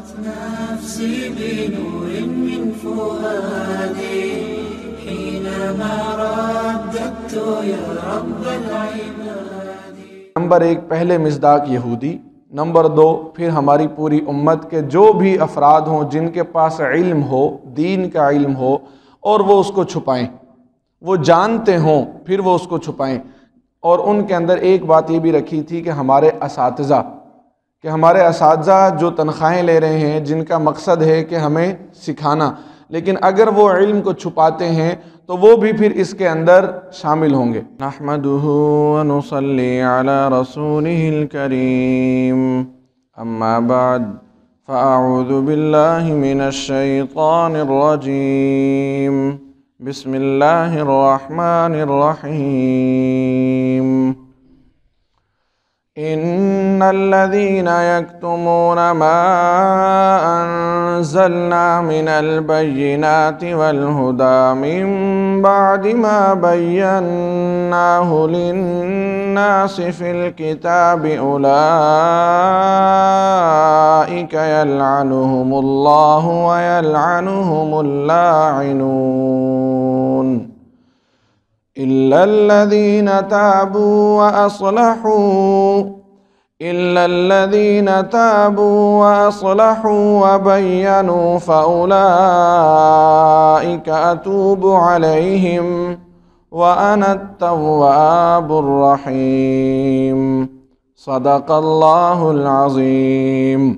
نفسي بنور من فؤادي حينما رددت يا رب العباد number एक पहले मजदाक यहूदी नंबर दो फिर हमारी पूरी उम्मत के जो भी अफराद हों जिनके पास इल्म हो दीन का इल्म हो और वो उसको छुपाएं वो जानते हों फिर वो उसको छुपाएं और उनके अंदर एक बात ये भी रखी थी कि हमारे इस कि हमारे इस जो तनख्वाहें ले रहे हैं जिनका मकसद है कि हमें सिखाना लेकिन अगर वो इल्म को छुपाते हैं तो वो भी फिर इसके अंदर शामिल होंगे नहमदीम अम्माबाद फ़ाउदबिल्लिमिनशैतानरजीम إن الذين يكتمون ما أنزلنا من البينات والهدى من بعد ما بيناه للناس في الكتاب أولئك يلعنهم الله ويلعنهم اللاعنون إلا الذين تابوا وأصلحوا إلا الذين تابوا وأصلحوا وبينوا فأولئك أتوب عليهم وأنا التواب الرحيم صدق الله العظيم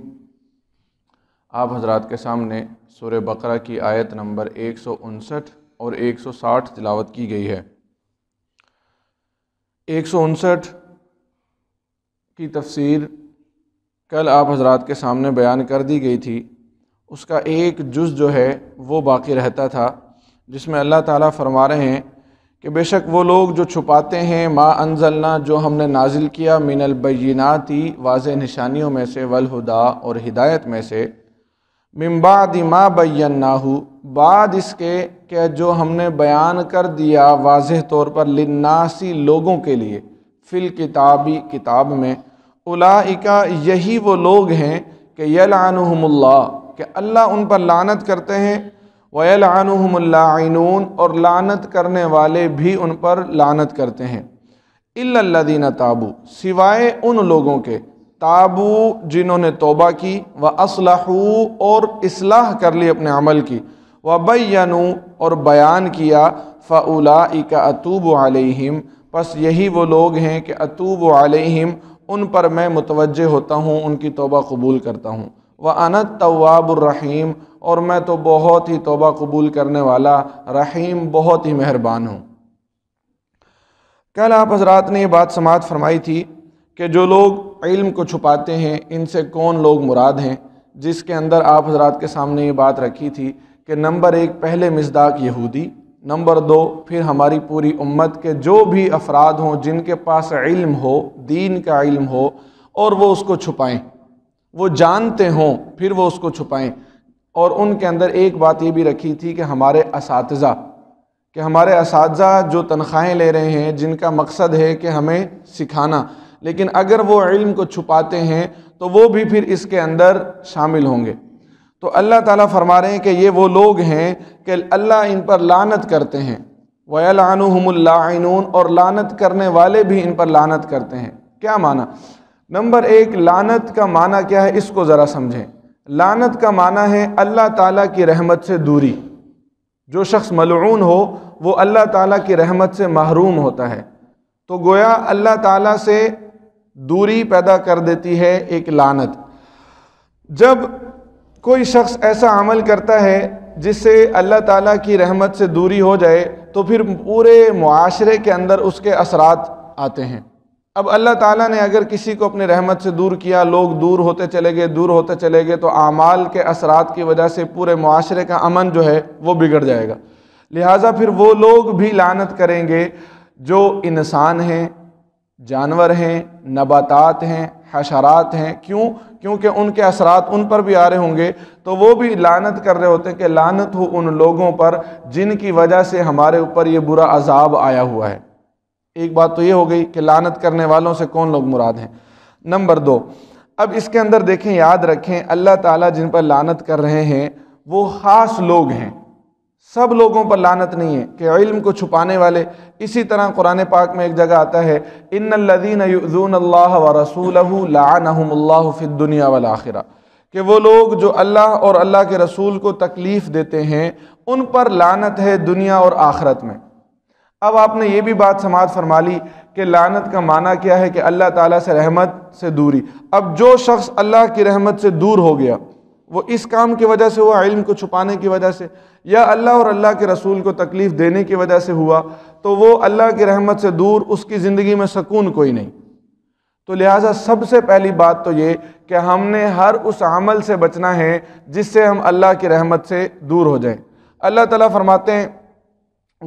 आप हजरात के सामने सूर्य बकरा की आयत नंबर 159 और 160 तिलावत की गई है एक सौ उनसठ की तफसीर कल आप हजरात के सामने बयान कर दी गई थी उसका एक जुज़ जो है वो बाकी रहता था जिसमें अल्लाह ताला फरमा रहे हैं कि बेशक वो लोग जो छुपाते हैं माँ अनजलना जो हमने नाजिल किया मिनलबैनाती वाज निशानियों में से वलहुदा और हिदायत में से मिम्बाद माँ बैन्ना बाद इसके कि जो हमने बयान कर दिया वाज तौर पर लिन्नासी लोगों के लिए फ़िल किताबी किताब में उलाइका यही वो लोग हैं कि यलानहमुल्ला कि अल्लाह उन पर लानत करते हैं वयलानहमुल्लानून और लानत करने वाले भी उन पर लानत करते हैं इल्लादीन ताबू सिवाय उन लोगों के ताबू जिन्होंने तोबा की व असलाहू और इसलाह कर ली अपने अमल की वबैनु और बयान किया फ़ला का अतूब आलिम बस यही वो लोग हैं कि अतूब आलिम उन पर मैं मुतवज होता हूँ उनकी तोबा कबूल करता हूँ व अनत तवाबुररहीम और मैं तो बहुत ही तोबा कबूल करने वाला रहीम बहुत ही मेहरबान हूँ कल आप हजरात ने यह बात समात फरमाई थी कि जो लोग इल्म को छुपाते हैं इनसे कौन लोग मुराद हैं जिसके अंदर आप हजरात के सामने ये बात रखी थी कि नंबर एक पहले मजदाक यहूदी नंबर दो फिर हमारी पूरी उम्मत के जो भी अफराद हों जिनके पास इल्म हो दीन का इल्म हो और वो उसको छुपाएं वो जानते हों फिर वो उसको छुपाएं और उनके अंदर एक बात ये भी रखी थी कि हमारे इस कि हमारे इस जो तनख्वाहें ले रहे हैं जिनका मकसद है कि हमें सिखाना लेकिन अगर वो इल्म को छुपाते हैं तो वो भी फिर इसके अंदर शामिल होंगे तो अल्लाह ताला फरमा रहे हैं कि ये वो लोग हैं कि अल्लाह इन पर लानत करते हैं वयलानुहमुल्लाइन और लानत करने वाले भी इन पर लानत करते हैं क्या माना नंबर एक लानत का माना क्या है इसको ज़रा समझें लानत का माना है अल्लाह ताला की रहमत से दूरी जो शख्स मलून हो वो अल्लाह ताला की रहमत से महरूम होता है तो गोया अल्लाह ताला से दूरी पैदा कर देती है एक लानत जब कोई शख्स ऐसा अमल करता है जिससे अल्लाह ताला की रहमत से दूरी हो जाए तो फिर पूरे माशरे के अंदर उसके असरात आते हैं अब अल्लाह ताला ने अगर किसी को अपने रहमत से दूर किया लोग दूर होते चले गए दूर होते चले गए तो आमाल के असरात की वजह से पूरे माशरे का अमन जो है वो बिगड़ जाएगा लिहाजा फिर वो लोग भी लानत करेंगे जो इंसान हैं जानवर हैं नबातात हैं हशरात हैं क्यों क्योंकि उनके असरात उन पर भी आ रहे होंगे तो वो भी लानत कर रहे होते हैं कि लानत हो उन लोगों पर जिनकी वजह से हमारे ऊपर ये बुरा अजाब आया हुआ है एक बात तो ये हो गई कि लानत करने वालों से कौन लोग मुराद हैं नंबर दो अब इसके अंदर देखें याद रखें अल्लाह ताला जिन पर लानत कर रहे हैं वो ख़ास लोग हैं सब लोगों पर लानत नहीं है कि इल्म को छुपाने वाले इसी तरह कुरान पाक में एक जगह आता है इन लदीन अल्लाह व रसूल दुनिया वाल आखिरा कि वो लोग जो अल्लाह और अल्लाह के रसूल को तकलीफ़ देते हैं उन पर लानत है दुनिया और आखरत में अब आपने ये भी बात समाज फरमा ली कि लानत का माना क्या है कि अल्लाह ताला से रहमत से दूरी अब जो शख्स अल्लाह की रहमत से दूर हो गया वो इस काम की वजह से हुआ इल्म को छुपाने की वजह से या अल्लाह और अल्लाह के रसूल को तकलीफ़ देने की वजह से हुआ तो वो अल्लाह की रहमत से दूर उसकी ज़िंदगी में सकून कोई नहीं तो लिहाजा सबसे पहली बात तो ये कि हमने हर उस अमल से बचना है जिससे हम अल्लाह की रहमत से दूर हो जाएं अल्लाह ताला फरमाते हैं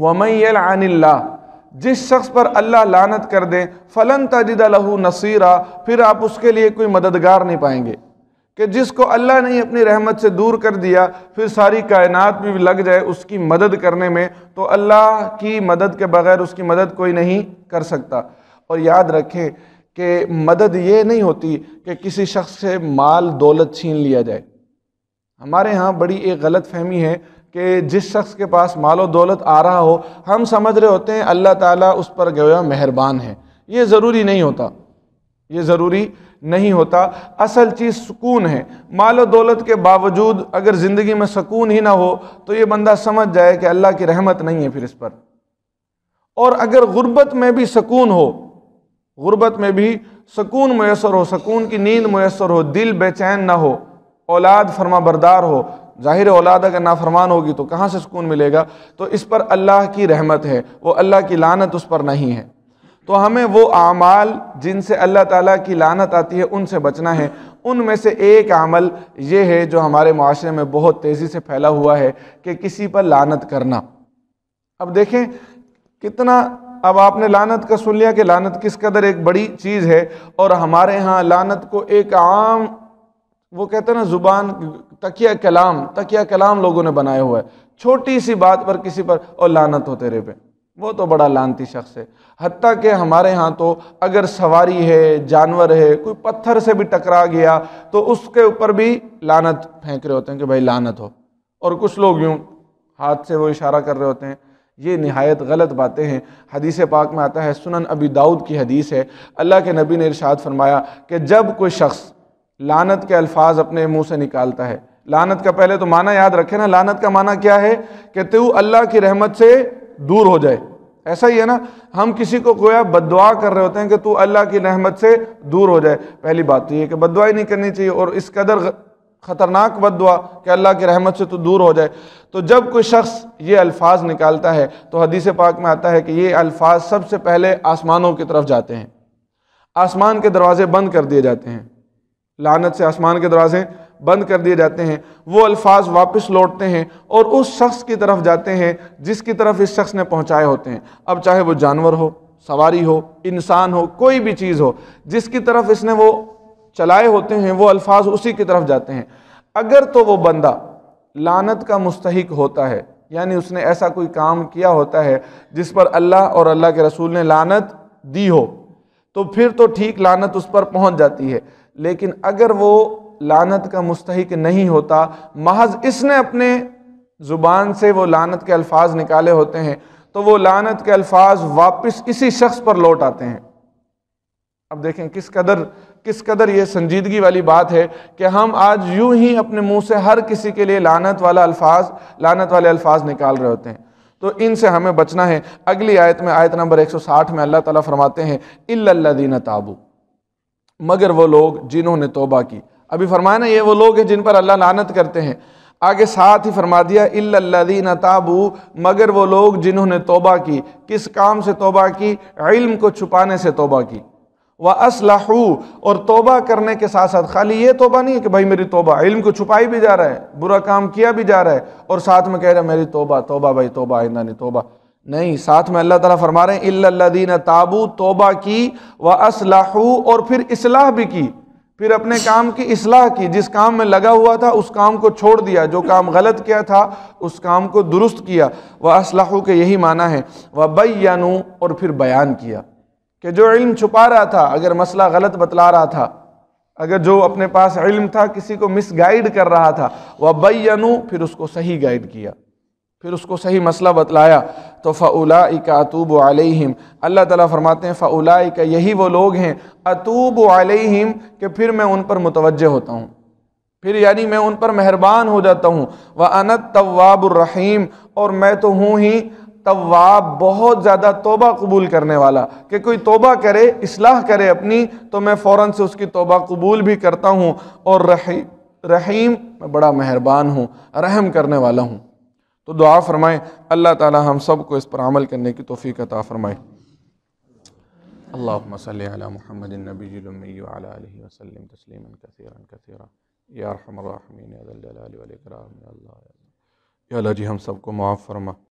वमैला जिस शख्स पर अल्लाह लानत कर दे फ़लन तजिद लहू नसीरा फिर आप उसके लिए कोई मददगार नहीं पाएंगे कि जिसको अल्लाह ने अपनी रहमत से दूर कर दिया फिर सारी कायनात में लग जाए उसकी मदद करने में तो अल्लाह की मदद के बगैर उसकी मदद कोई नहीं कर सकता और याद रखें कि मदद ये नहीं होती कि किसी शख्स से माल दौलत छीन लिया जाए हमारे यहाँ बड़ी एक गलत फहमी है कि जिस शख्स के पास माल और दौलत आ रहा हो हम समझ रहे होते हैं अल्लाह ताला उस पर गया मेहरबान है ये ज़रूरी नहीं होता ये ज़रूरी नहीं होता असल चीज़ सुकून है माल दौलत के बावजूद अगर ज़िंदगी में सुकून ही ना हो तो ये बंदा समझ जाए कि अल्लाह की रहमत नहीं है फिर इस पर और अगर गुर्बत में भी सुकून हो गुर्बत में भी सुकून मैसर हो सुकून की नींद मैसर हो दिल बेचैन ना हो औलाद फरमा बरदार हो ज़ाहिर औलाद अगर नाफरमान होगी तो कहाँ से सुकून मिलेगा तो इस पर अल्लाह की रहमत है वो अल्लाह की लानत उस पर नहीं है तो हमें वो आमाल जिनसे अल्लाह ताला की लानत आती है उनसे बचना है उनमें से एक अमल ये है जो हमारे माशरे में बहुत तेज़ी से फैला हुआ है कि किसी पर लानत करना अब देखें कितना अब आपने लानत का सुन लिया कि लानत किस कदर एक बड़ी चीज़ है और हमारे यहाँ लानत को एक आम वो कहते हैं ना ज़ुबान तकिया कलाम तकिया कलाम लोगों ने बनाया हुआ है छोटी सी बात पर किसी पर और लानत हो तेरे पे वो तो बड़ा लानती शख्स है हती कि हमारे यहाँ तो अगर सवारी है जानवर है कोई पत्थर से भी टकरा गया तो उसके ऊपर भी लानत फेंक रहे होते हैं कि भाई लानत हो और कुछ लोग यूँ हाथ से वो इशारा कर रहे होते हैं ये नहायत गलत बातें हैं हदीस पाक में आता है सुनन अबी दाऊद की हदीस है अल्लाह के नबी ने इरशाद फरमाया कि जब कोई शख्स लानत के अल्फाज अपने मुंह से निकालता है लानत का पहले तो माना याद रखे ना लानत का माना क्या है कि तू अल्लाह की रहमत से दूर हो जाए ऐसा ही है ना हम किसी को गोया बदवा कर रहे होते हैं कि तू अल्लाह की रहमत से दूर हो जाए पहली बात तो ये कि बदवा ही नहीं करनी चाहिए और इस कदर ख़तरनाक बदवा कि अल्लाह की रहमत से तो दूर हो जाए तो जब कोई शख्स ये अल्फाज निकालता है तो हदीस पाक में आता है कि ये अल्फाज सबसे पहले आसमानों की तरफ जाते हैं आसमान के दरवाजे बंद कर दिए जाते हैं लानत से आसमान के दरवाजे बंद कर दिए जाते हैं वो अल्फाज वापस लौटते हैं और उस शख्स की तरफ जाते हैं जिसकी तरफ इस शख्स ने पहुँचाए होते हैं अब चाहे वो जानवर हो सवारी हो इंसान हो कोई भी चीज़ हो जिसकी तरफ इसने वो चलाए होते हैं वो अल्फाज उसी की तरफ जाते हैं अगर तो वो बंदा लानत का मुस्तक होता है यानी उसने ऐसा कोई काम किया होता है जिस पर अल्लाह और अल्लाह के रसूल ने लानत दी हो तो फिर तो ठीक लानत उस पर पहुंच जाती है लेकिन अगर वो लानत का मुस्तक नहीं होता महज इसने अपने ज़ुबान से वो लानत के अल्फाज निकाले होते हैं तो वो लानत के अल्फाज वापस इसी शख्स पर लौट आते हैं अब देखें किस कदर किस कदर ये संजीदगी वाली बात है कि हम आज यूं ही अपने मुंह से हर किसी के लिए लानत वाला अल्फाज लानत वाले अल्फाज निकाल रहे होते हैं तो इनसे हमें बचना है अगली आयत में आयत नंबर 160 में अल्लाह ताला फरमाते हैं दीन ताबू मगर वो लोग जिन्होंने तोबा की अभी ना ये वो लोग हैं जिन पर अल्लाह लानत करते हैं आगे साथ ही फरमा दिया इल्लल्लादीन ताबू मगर वो लोग जिन्होंने तोबा की किस काम से तोबा की इल्म को छुपाने से तोबा की व असलाहू और तोबा करने के साथ साथ खाली ये तोबा नहीं है कि भाई मेरी तोबा इल्म को छुपाई भी जा रहा है बुरा काम किया भी जा रहा है और साथ में कह रहा है मेरी तोबा तोबा भाई तोबा आइंदा नहीं तोबा नहीं साथ में अल्लाह ताला फरमा रहे हैं इल्लल्लादीन ताबू तोबा की व असलाहू और फिर इसलाह भी की फिर अपने काम की इसलाह की जिस काम में लगा हुआ था उस काम को छोड़ दिया जो काम गलत किया था उस काम को दुरुस्त किया वह असलाहों के यही माना है वह बयानु और फिर बयान किया कि जो इल्म छुपा रहा था अगर मसला गलत बतला रहा था अगर जो अपने पास इल्म था किसी को मिसगाइड कर रहा था वह बयानु फिर उसको सही गाइड किया फिर उसको सही मसला बतलाया तो का अतूब आलिम अल्लाह ताला फरमाते हैं का यही वो लोग हैं अतूब आलिम कि फिर मैं उन पर मुतवजह होता हूँ फिर यानी मैं उन पर मेहरबान हो जाता हूँ व अनत तवाबरहीम और मैं तो हूँ ही तवाब बहुत ज़्यादा तोबा कबूल करने वाला कि कोई तोबा करे इसलाह करे अपनी तो मैं फ़ौर से उसकी तोबा कबूल भी करता हूँ और रही रहीम मैं बड़ा मेहरबान हूँ रहम करने वाला हूँ तो दुआ फरमाएं अल्लाह ताला हम सब को इस पर अमल करने की तोफ़ी अता फ़रमाए अल्लाम महमद नबी वसलम तस्लीम कसरा कसरा यारहमरमीन अल्लाह जी हम सबको माफ़ फरमा